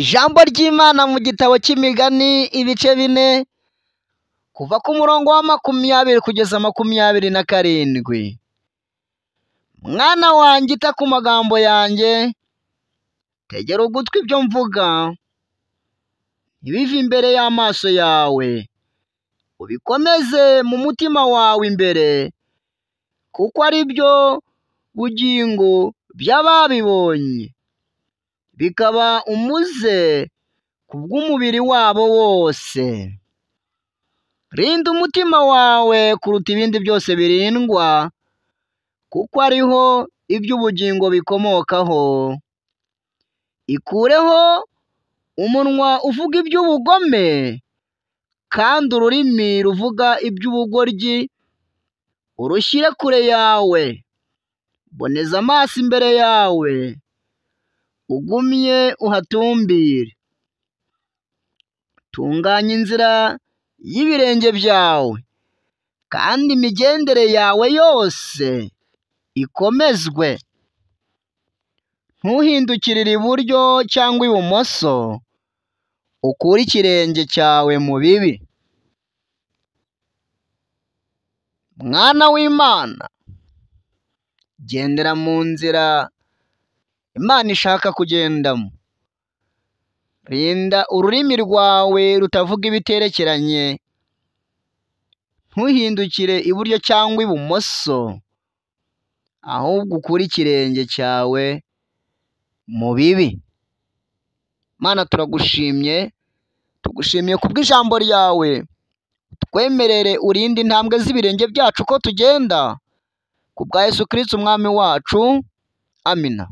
Ijambo ry'Imana mu gitabo cy'imigani ibice bine kuva ku murongo wa makumyabiri kugeza makumyabiri na karindwi. Mwana wanjye ita ku magambo yanjye, tegera ugutwi ibyo mvuga, ntibive imbere y'amaso yawe, ubikomeze mu mutima wawe imbere, kuko ari byo bugingo by'ababibonye. bikaba umuze ku bw'umubiri wabo wose. Rinda umutima wawe kuruta ibindi byose birindwa, kuko ariho iby'ubugingo bikomokaho. Ikureho umunwa uvuga iby'ubugome kandi ururimi ruvuga iby'ubugoryi urushyire kure yawe. Boneza amaso imbere yawe. ugumye uhatumbire tunganya inzira y'ibirenge byawe kandi imigendere yawe yose ikomezwe ntuhindukirire iburyo cyangwa ibumoso ukure ikirenge cyawe mu bibi mwana w'imana gendera mu nzira Imana ishaka kugendamo. Rinda ururimi rwawe rutavuga ibiterekeranye, ntuhindukire iburyo cyangwa ibumoso, ahubwo ukure ikirenge cyawe mu bibi. Mana turagushimye, tugushimiye kubw'ijambo ryawe, twemerere urinde intambwe z'ibirenge byacu uko tugenda, ku bwa Yesu Kristo umwami wacu, amina.